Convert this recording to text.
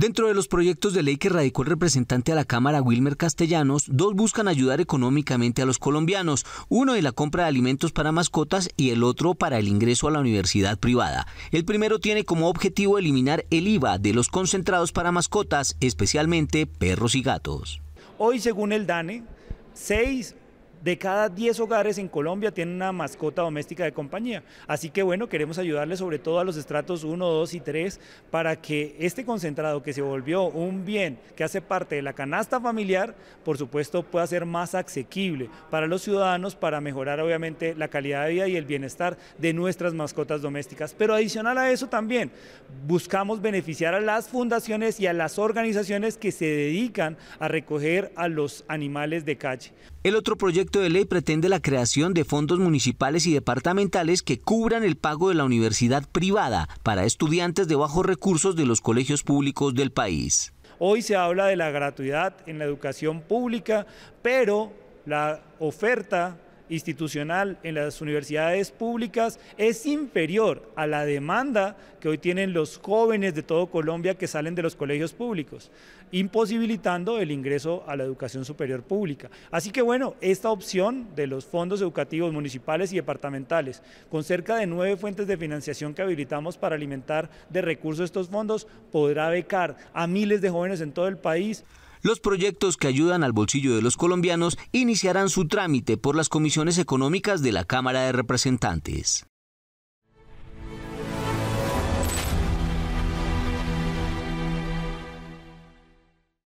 Dentro de los proyectos de ley que radicó el representante a la Cámara Wilmer Castellanos, dos buscan ayudar económicamente a los colombianos, uno de la compra de alimentos para mascotas y el otro para el ingreso a la universidad privada. El primero tiene como objetivo eliminar el IVA de los concentrados para mascotas, especialmente perros y gatos. Hoy, según el DANE, seis de cada 10 hogares en Colombia tiene una mascota doméstica de compañía. Así que bueno, queremos ayudarle sobre todo a los estratos 1, 2 y 3 para que este concentrado que se volvió un bien que hace parte de la canasta familiar, por supuesto pueda ser más asequible para los ciudadanos para mejorar obviamente la calidad de vida y el bienestar de nuestras mascotas domésticas. Pero adicional a eso también buscamos beneficiar a las fundaciones y a las organizaciones que se dedican a recoger a los animales de calle. El otro proyecto proyecto de ley pretende la creación de fondos municipales y departamentales que cubran el pago de la universidad privada para estudiantes de bajos recursos de los colegios públicos del país. Hoy se habla de la gratuidad en la educación pública, pero la oferta institucional en las universidades públicas es inferior a la demanda que hoy tienen los jóvenes de todo Colombia que salen de los colegios públicos, imposibilitando el ingreso a la educación superior pública. Así que bueno, esta opción de los fondos educativos municipales y departamentales, con cerca de nueve fuentes de financiación que habilitamos para alimentar de recursos estos fondos, podrá becar a miles de jóvenes en todo el país. Los proyectos que ayudan al bolsillo de los colombianos iniciarán su trámite por las comisiones económicas de la Cámara de Representantes.